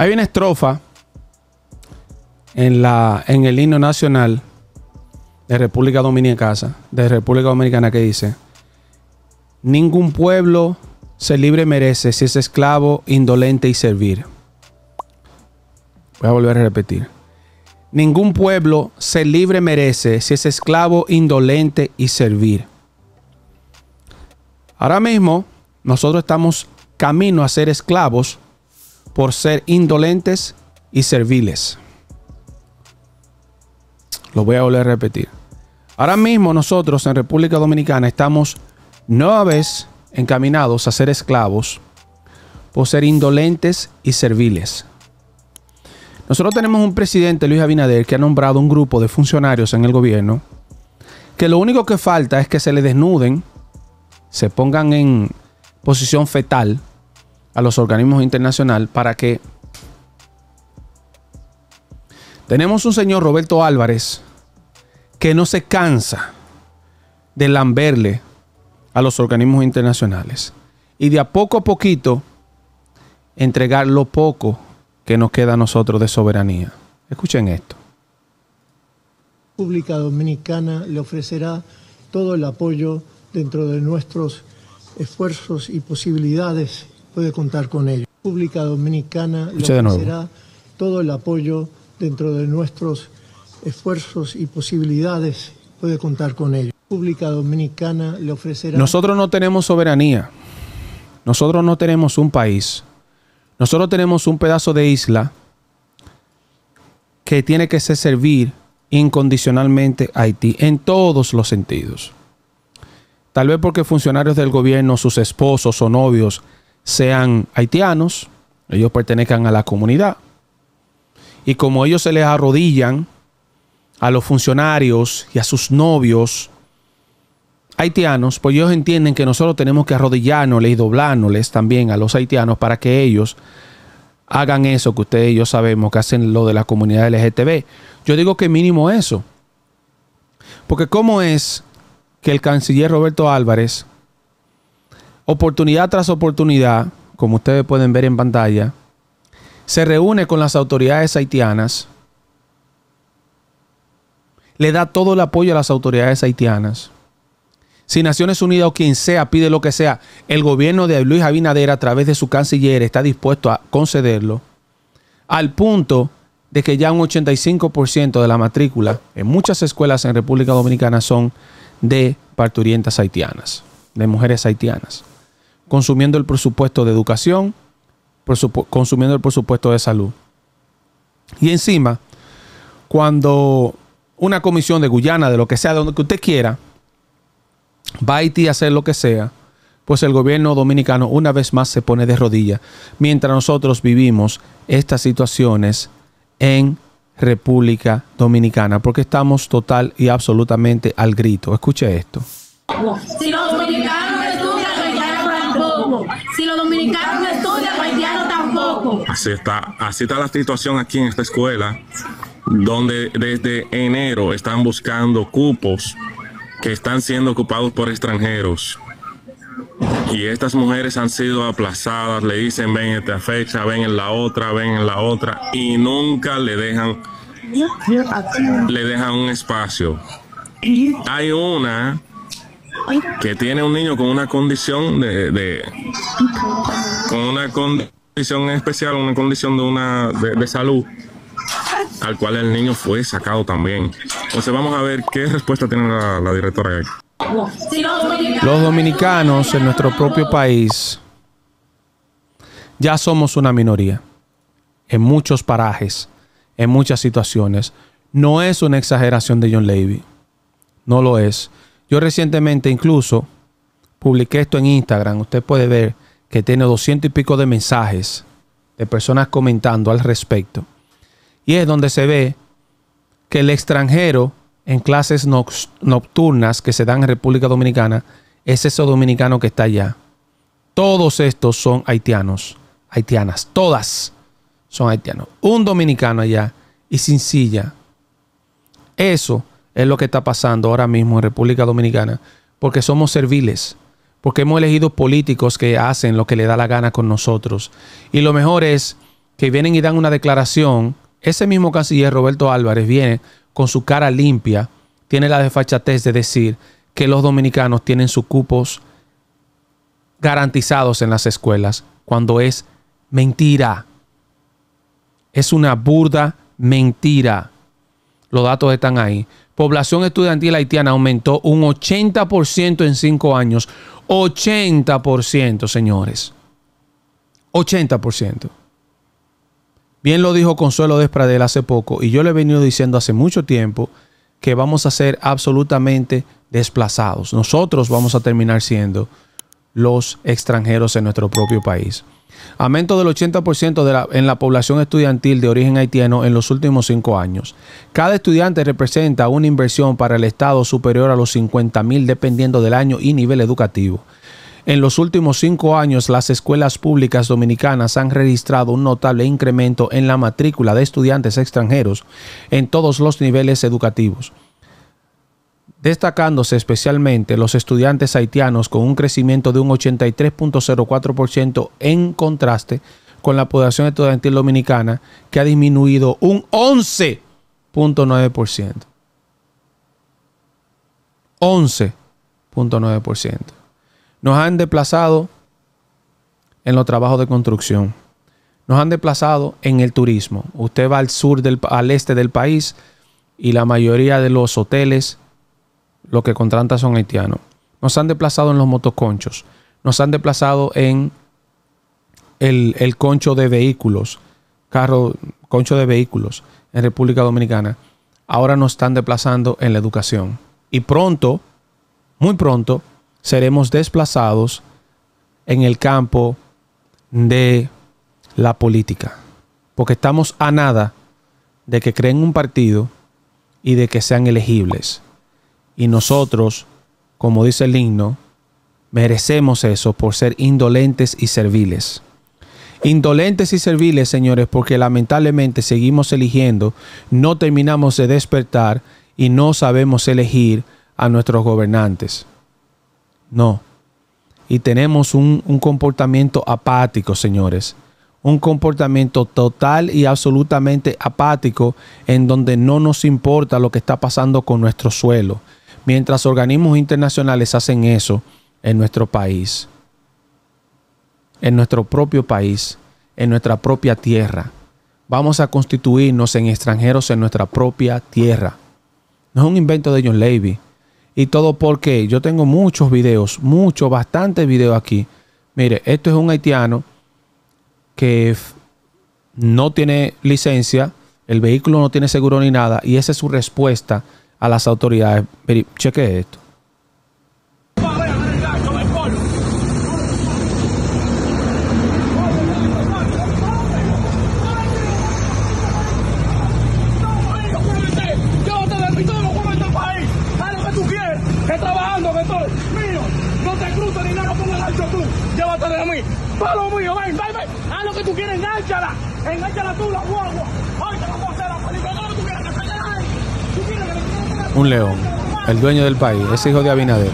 Hay una estrofa en, la, en el himno nacional de República Dominicana, de República Dominicana que dice, ningún pueblo se libre merece si es esclavo, indolente y servir. Voy a volver a repetir. Ningún pueblo ser libre merece si es esclavo indolente y servir. Ahora mismo nosotros estamos camino a ser esclavos por ser indolentes y serviles. Lo voy a volver a repetir. Ahora mismo nosotros en República Dominicana estamos nueva encaminados a ser esclavos por ser indolentes y serviles. Nosotros tenemos un presidente, Luis Abinader, que ha nombrado un grupo de funcionarios en el gobierno que lo único que falta es que se le desnuden, se pongan en posición fetal a los organismos internacionales para que... Tenemos un señor Roberto Álvarez que no se cansa de lamberle a los organismos internacionales y de a poco a poquito entregar lo poco que nos queda a nosotros de soberanía. Escuchen esto. La República Dominicana le ofrecerá todo el apoyo dentro de nuestros esfuerzos y posibilidades. Puede contar con ello. La República Dominicana le ofrecerá todo el apoyo dentro de nuestros esfuerzos y posibilidades. Puede contar con ello. pública República Dominicana le ofrecerá. Nosotros no tenemos soberanía. Nosotros no tenemos un país. Nosotros tenemos un pedazo de isla que tiene que ser servir incondicionalmente a Haití en todos los sentidos. Tal vez porque funcionarios del gobierno, sus esposos o novios sean haitianos, ellos pertenezcan a la comunidad. Y como ellos se les arrodillan a los funcionarios y a sus novios haitianos, pues ellos entienden que nosotros tenemos que arrodillarnos y doblarnos también a los haitianos para que ellos hagan eso que ustedes y yo sabemos que hacen lo de la comunidad LGTB. Yo digo que mínimo eso. Porque cómo es que el canciller Roberto Álvarez, oportunidad tras oportunidad, como ustedes pueden ver en pantalla, se reúne con las autoridades haitianas, le da todo el apoyo a las autoridades haitianas, si Naciones Unidas o quien sea pide lo que sea, el gobierno de Luis Abinader a través de su canciller está dispuesto a concederlo, al punto de que ya un 85% de la matrícula en muchas escuelas en República Dominicana son de parturientas haitianas, de mujeres haitianas, consumiendo el presupuesto de educación, consumiendo el presupuesto de salud. Y encima, cuando una comisión de Guyana, de lo que sea, de donde usted quiera, va a Haití hacer lo que sea, pues el gobierno dominicano una vez más se pone de rodillas, mientras nosotros vivimos estas situaciones en República Dominicana, porque estamos total y absolutamente al grito. Escuche esto. Si los dominicanos estudian, haitianos tampoco. Si los dominicanos estudian, haitianos tampoco. Así está, así está la situación aquí en esta escuela, donde desde enero están buscando cupos que están siendo ocupados por extranjeros. Y estas mujeres han sido aplazadas, le dicen ven esta fecha, ven en la otra, ven en la otra, y nunca le dejan, le dejan un espacio. Hay una que tiene un niño con una condición de, con una condición especial, una condición de una de salud al cual el niño fue sacado también. Entonces vamos a ver qué respuesta tiene la, directora. Los dominicanos en nuestro propio país ya somos una minoría en muchos parajes, en muchas situaciones. No es una exageración de John Levy. No lo es. Yo recientemente incluso publiqué esto en Instagram. Usted puede ver que tiene doscientos y pico de mensajes de personas comentando al respecto. Y es donde se ve que el extranjero en clases nocturnas que se dan en República Dominicana es ese dominicano que está allá. Todos estos son haitianos, haitianas, todas son haitianos. Un dominicano allá y sin silla. Eso es lo que está pasando ahora mismo en República Dominicana, porque somos serviles, porque hemos elegido políticos que hacen lo que le da la gana con nosotros. Y lo mejor es que vienen y dan una declaración ese mismo canciller Roberto Álvarez viene con su cara limpia, tiene la desfachatez de decir que los dominicanos tienen sus cupos garantizados en las escuelas, cuando es mentira. Es una burda mentira. Los datos están ahí. Población estudiantil haitiana aumentó un 80% en cinco años. 80%, señores. 80%. Bien lo dijo Consuelo Despradel hace poco y yo le he venido diciendo hace mucho tiempo que vamos a ser absolutamente desplazados. Nosotros vamos a terminar siendo los extranjeros en nuestro propio país. Aumento del 80% en la población estudiantil de origen haitiano en los últimos cinco años. Cada estudiante representa una inversión para el Estado superior a los 50 mil dependiendo del año y nivel educativo. En los últimos cinco años, las escuelas públicas dominicanas han registrado un notable incremento en la matrícula de estudiantes extranjeros en todos los niveles educativos, destacándose especialmente los estudiantes haitianos con un crecimiento de un 83.04% en contraste con la población estudiantil dominicana que ha disminuido un 11.9%. 11.9%. Nos han desplazado en los trabajos de construcción. Nos han desplazado en el turismo. Usted va al sur, del, al este del país y la mayoría de los hoteles, lo que contratan son haitianos. Nos han desplazado en los motoconchos. Nos han desplazado en el, el concho de vehículos, carro, concho de vehículos en República Dominicana. Ahora nos están desplazando en la educación. Y pronto, muy pronto, seremos desplazados en el campo de la política. Porque estamos a nada de que creen un partido y de que sean elegibles. Y nosotros, como dice el himno, merecemos eso por ser indolentes y serviles. Indolentes y serviles, señores, porque lamentablemente seguimos eligiendo, no terminamos de despertar y no sabemos elegir a nuestros gobernantes. No. Y tenemos un, comportamiento apático, señores. Un comportamiento total y absolutamente apático en donde no nos importa lo que está pasando con nuestro suelo. Mientras organismos internacionales hacen eso en nuestro país, en nuestro propio país, en nuestra propia tierra vamos a constituirnos en extranjeros en nuestra propia tierra. No es un invento de John Levy, y todo porque yo tengo muchos videos, muchos, bastantes videos aquí. Mire, esto es un haitiano que no tiene licencia, el vehículo no tiene seguro ni nada, y esa es su respuesta a las autoridades. Mire, cheque esto. puto ni nada como gancho tú. Llévatelo de mí. Palo mío, ven, ven, ven. Haz lo que tú quieras, engánchala. Engánchala tú, la guagua. Hoy te vamos a hacer la película. No, tú quieres que se ahí. Un león, el dueño del país, es hijo de Abinader.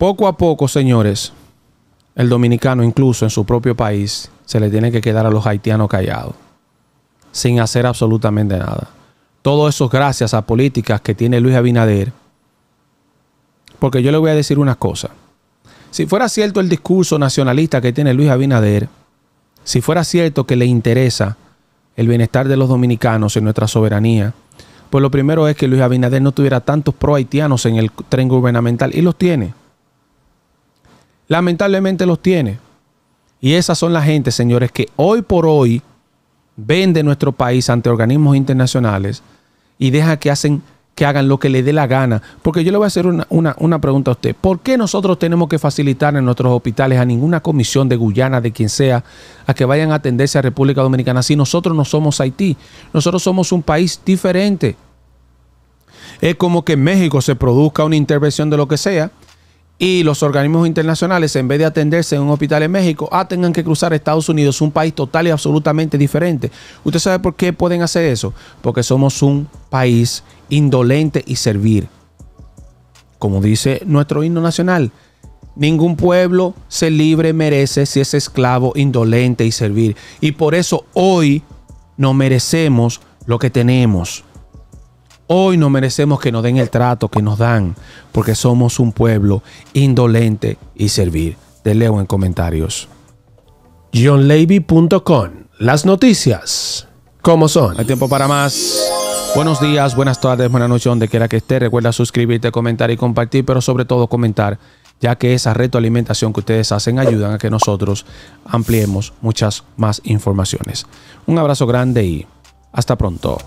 Poco a poco, señores, el dominicano, incluso en su propio país, se le tiene que quedar a los haitianos callados, sin hacer absolutamente nada. Todo eso gracias a políticas que tiene Luis Abinader. Porque yo le voy a decir una cosa. Si fuera cierto el discurso nacionalista que tiene Luis Abinader, si fuera cierto que le interesa el bienestar de los dominicanos y nuestra soberanía, pues lo primero es que Luis Abinader no tuviera tantos pro haitianos en el tren gubernamental y los tiene lamentablemente los tiene. Y esas son las gente señores, que hoy por hoy vende nuestro país ante organismos internacionales y deja que, hacen, que hagan lo que le dé la gana. Porque yo le voy a hacer una, una pregunta a usted. ¿Por qué nosotros tenemos que facilitar en nuestros hospitales a ninguna comisión de Guyana, de quien sea, a que vayan a atenderse a República Dominicana si nosotros no somos Haití? Nosotros somos un país diferente. Es como que en México se produzca una intervención de lo que sea y los organismos internacionales, en vez de atenderse en un hospital en México, ah, tengan que cruzar Estados Unidos, un país total y absolutamente diferente. ¿Usted sabe por qué pueden hacer eso? Porque somos un país indolente y servir. Como dice nuestro himno nacional, ningún pueblo se libre merece si es esclavo, indolente y servir. Y por eso hoy no merecemos lo que tenemos. Hoy no merecemos que nos den el trato que nos dan, porque somos un pueblo indolente y servir. Te leo en comentarios. JohnLaby.com Las noticias. ¿Cómo son? Hay tiempo para más. Buenos días, buenas tardes, buenas noches, donde quiera que esté. Recuerda suscribirte, comentar y compartir, pero sobre todo comentar, ya que esa retroalimentación que ustedes hacen ayudan a que nosotros ampliemos muchas más informaciones. Un abrazo grande y hasta pronto.